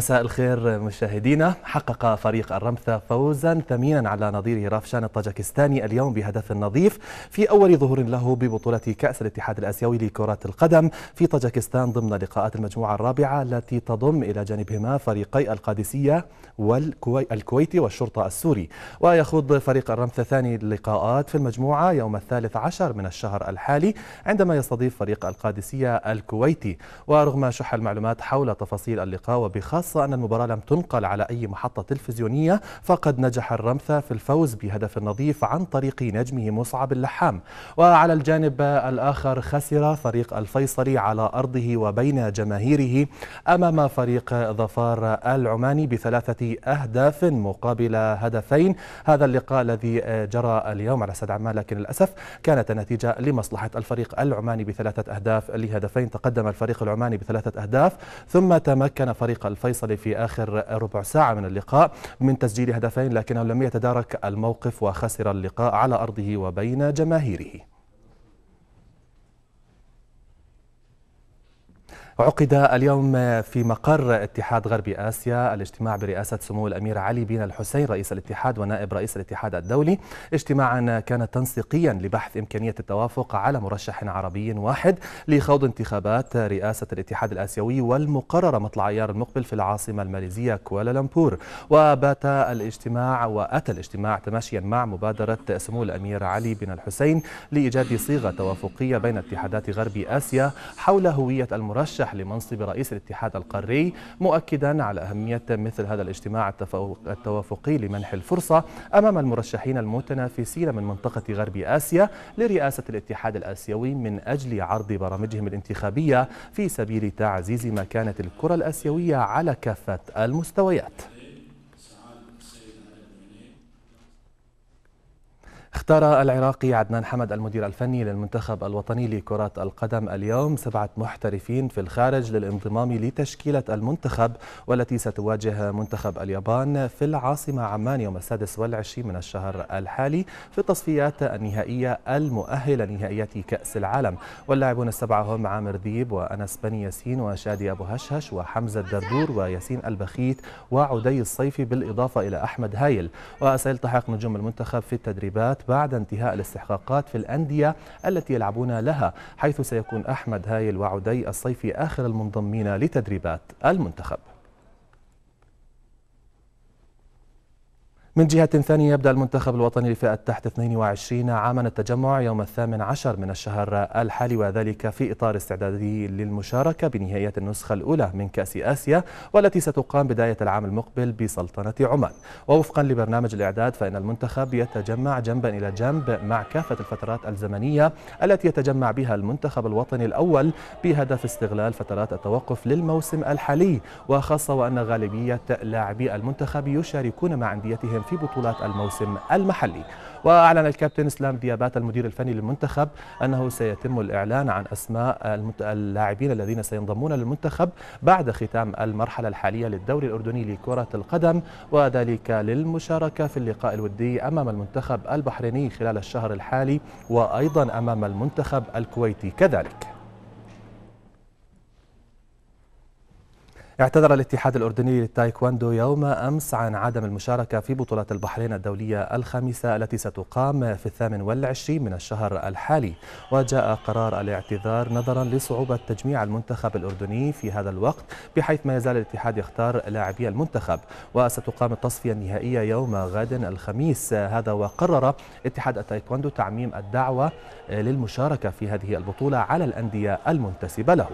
مساء الخير مشاهدينا حقق فريق الرمثة فوزا ثمينا على نظيره رافشان الطاجكستاني اليوم بهدف نظيف في أول ظهور له ببطولة كأس الاتحاد الآسيوي لكرة القدم في طاجكستان ضمن لقاءات المجموعة الرابعة التي تضم إلى جانبهما فريقي القادسية والكويت والشرطة السوري ويخوض فريق الرمثة ثاني اللقاءات في المجموعة يوم الثالث عشر من الشهر الحالي عندما يستضيف فريق القادسية الكويتي ورغم شح المعلومات حول تفاصيل اللقاء وبخاصة خاصة أن المباراة لم تنقل على أي محطة تلفزيونية فقد نجح الرمثة في الفوز بهدف نظيف عن طريق نجمه مصعب اللحام وعلى الجانب الآخر خسر فريق الفيصلي على أرضه وبين جماهيره أمام فريق ظفار العماني بثلاثة أهداف مقابل هدفين هذا اللقاء الذي جرى اليوم على استاد عمان لكن للأسف كانت النتيجة لمصلحة الفريق العماني بثلاثة أهداف لهدفين تقدم الفريق العماني بثلاثة أهداف ثم تمكن فريق الفيصلي الفيصلي في آخر ربع ساعة من اللقاء من تسجيل هدفين لكنه لم يتدارك الموقف وخسر اللقاء على أرضه وبين جماهيره عقد اليوم في مقر اتحاد غرب آسيا الاجتماع برئاسة سمو الأمير علي بن الحسين رئيس الاتحاد ونائب رئيس الاتحاد الدولي اجتماعا كان تنسيقيا لبحث إمكانية التوافق على مرشح عربي واحد لخوض انتخابات رئاسة الاتحاد الآسيوي والمقررة مطلع أيار المقبل في العاصمة الماليزية كوالالمبور وبات الاجتماع وأتى الاجتماع تماشيا مع مبادرة سمو الأمير علي بن الحسين لإيجاد صيغة توافقية بين اتحادات غرب آسيا حول هوية المرشح المرشح لمنصب رئيس الاتحاد القاري مؤكدا على أهمية مثل هذا الاجتماع التوافقي لمنح الفرصة أمام المرشحين المتنافسين من منطقة غرب آسيا لرئاسة الاتحاد الآسيوي من أجل عرض برامجهم الانتخابية في سبيل تعزيز مكانة الكرة الآسيوية على كافة المستويات اختار العراقي عدنان حمد المدير الفني للمنتخب الوطني لكرة القدم اليوم سبعة محترفين في الخارج للانضمام لتشكيلة المنتخب والتي ستواجه منتخب اليابان في العاصمة عمان يوم السادس والعشرين من الشهر الحالي في التصفيات النهائية المؤهلة لنهائيات كأس العالم واللاعبون السبعة هم عامر ذيب وأنس بني ياسين وشادي أبو هشهش وحمزة الدردور وياسين البخيت وعدي الصيفي بالإضافة إلى أحمد هايل وسيلتحق نجوم المنتخب في التدريبات الانتخابات بعد انتهاء الاستحقاقات في الأندية التي يلعبون لها حيث سيكون أحمد هايل وعدي الصيفي آخر المنضمين لتدريبات المنتخب من جهة ثانية يبدأ المنتخب الوطني لفئة تحت 22 عاما التجمع يوم الثامن عشر من الشهر الحالي وذلك في إطار استعداده للمشاركة بنهائيات النسخة الأولى من كأس آسيا والتي ستقام بداية العام المقبل بسلطنة عمان ووفقا لبرنامج الإعداد فإن المنتخب يتجمع جنبا إلى جنب مع كافة الفترات الزمنية التي يتجمع بها المنتخب الوطني الأول بهدف استغلال فترات التوقف للموسم الحالي وخاصة وأن غالبية لاعبي المنتخب يشاركون مع أنديتهم يساهم في بطولات الموسم المحلي وأعلن الكابتن إسلام ديابات المدير الفني للمنتخب أنه سيتم الإعلان عن أسماء اللاعبين الذين سينضمون للمنتخب بعد ختام المرحلة الحالية للدوري الأردني لكرة القدم وذلك للمشاركة في اللقاء الودي أمام المنتخب البحريني خلال الشهر الحالي وأيضا أمام المنتخب الكويتي كذلك اعتذر الاتحاد الأردني للتايكواندو يوم أمس عن عدم المشاركة في بطولة البحرين الدولية الخامسة التي ستقام في الثامن والعشرين من الشهر الحالي وجاء قرار الاعتذار نظرا لصعوبة تجميع المنتخب الأردني في هذا الوقت بحيث ما يزال الاتحاد يختار لاعبي المنتخب وستقام التصفية النهائية يوم غد الخميس هذا وقرر اتحاد التايكواندو تعميم الدعوة للمشاركة في هذه البطولة على الأندية المنتسبة له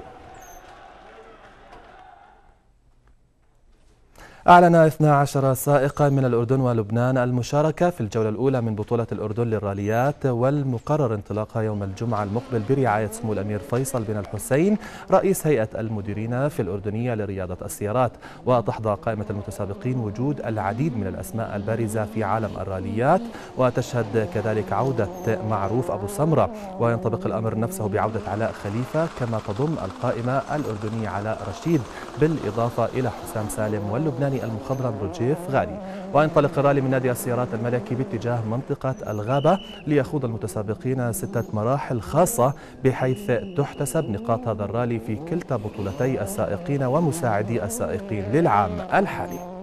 أعلن 12 سائقا من الأردن ولبنان المشاركة في الجولة الأولى من بطولة الأردن للراليات والمقرر انطلاقها يوم الجمعة المقبل برعاية سمو الأمير فيصل بن الحسين رئيس هيئة المديرين في الأردنية لرياضة السيارات وتحظى قائمة المتسابقين وجود العديد من الأسماء البارزة في عالم الراليات وتشهد كذلك عودة معروف أبو سمرة وينطبق الأمر نفسه بعودة علاء خليفة كما تضم القائمة الأردنية علاء رشيد بالإضافة إلى حسام سالم واللبناني المخضرم رجيف غالي وينطلق الرالي من نادي السيارات الملكي باتجاه منطقة الغابة ليخوض المتسابقين ستة مراحل خاصة بحيث تحتسب نقاط هذا الرالي في كلتا بطولتي السائقين ومساعدي السائقين للعام الحالي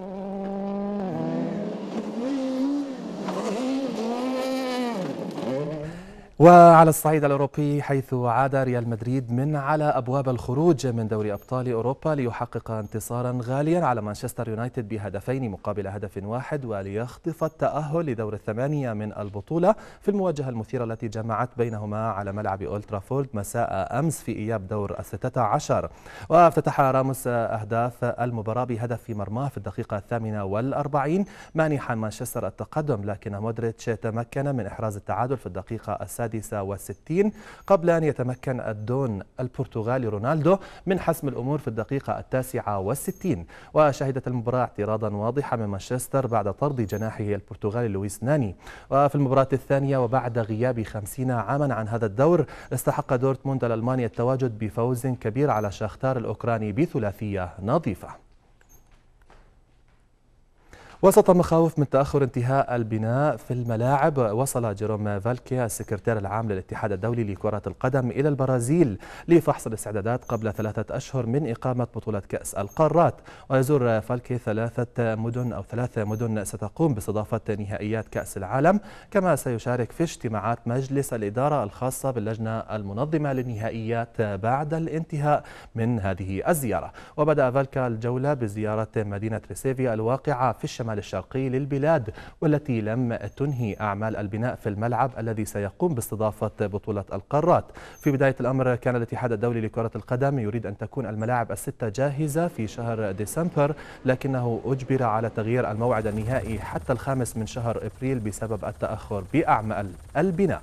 وعلى الصعيد الأوروبي حيث عاد ريال مدريد من على أبواب الخروج من دوري أبطال أوروبا ليحقق انتصارا غاليا على مانشستر يونايتد بهدفين مقابل هدف واحد وليخطف التأهل لدور الثمانية من البطولة في المواجهة المثيرة التي جمعت بينهما على ملعب أولترافورد مساء أمس في إياب دور ال16 وافتتح راموس أهداف المباراة بهدف في مرماه في الدقيقة الثامنة والأربعين مانحا مانشستر التقدم لكن مودريتش تمكن من إحراز التعادل في الدقيقة السادسة السادسة والستين قبل أن يتمكن الدون البرتغالي رونالدو من حسم الأمور في الدقيقة التاسعة والستين وشهدت المباراة اعتراضا واضحا من مانشستر بعد طرد جناحه البرتغالي لويس ناني وفي المباراة الثانية وبعد غياب خمسين عاما عن هذا الدور استحق دورتموند الألماني التواجد بفوز كبير على شاختار الأوكراني بثلاثية نظيفة وسط مخاوف من تأخر انتهاء البناء في الملاعب وصل جيروم فالكي السكرتير العام للاتحاد الدولي لكرة القدم إلى البرازيل لفحص الاستعدادات قبل ثلاثة أشهر من إقامة بطولة كأس القارات ويزور فالكي ثلاثة مدن أو ثلاث مدن ستقوم باستضافة نهائيات كأس العالم كما سيشارك في اجتماعات مجلس الإدارة الخاصة باللجنة المنظمة للنهائيات بعد الانتهاء من هذه الزيارة وبدأ فالكا الجولة بزيارة مدينة ريسيفيا الواقعة في الشمال الشمال الشرقي للبلاد والتي لم تنهي أعمال البناء في الملعب الذي سيقوم باستضافة بطولة القارات في بداية الأمر كان الاتحاد الدولي لكرة القدم يريد أن تكون الملاعب الستة جاهزة في شهر ديسمبر لكنه أجبر على تغيير الموعد النهائي حتى الخامس من شهر إبريل بسبب التأخر بأعمال البناء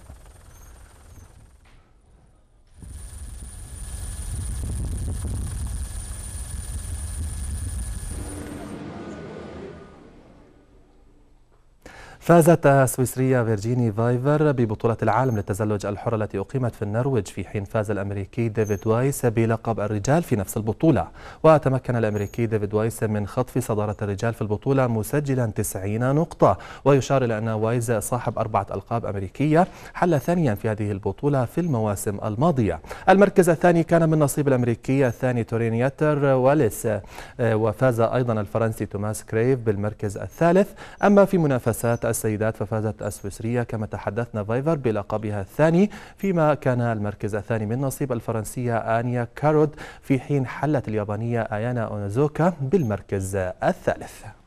فازت سويسرية فيرجيني فايفر ببطولة العالم للتزلج الحر التي أقيمت في النرويج في حين فاز الأمريكي ديفيد وايس بلقب الرجال في نفس البطولة وتمكن الأمريكي ديفيد وايس من خطف صدارة الرجال في البطولة مسجلا 90 نقطة ويشار إلى أن وايز صاحب أربعة ألقاب أمريكية حل ثانيا في هذه البطولة في المواسم الماضية المركز الثاني كان من نصيب الأمريكي الثاني ياتر واليس آه، وفاز أيضا الفرنسي توماس كريف بالمركز الثالث أما في منافسات السيدات ففازت السويسرية كما تحدثنا فايفر بلقبها الثاني فيما كان المركز الثاني من نصيب الفرنسية آنيا كارود في حين حلت اليابانية آيانا أونازوكا بالمركز الثالث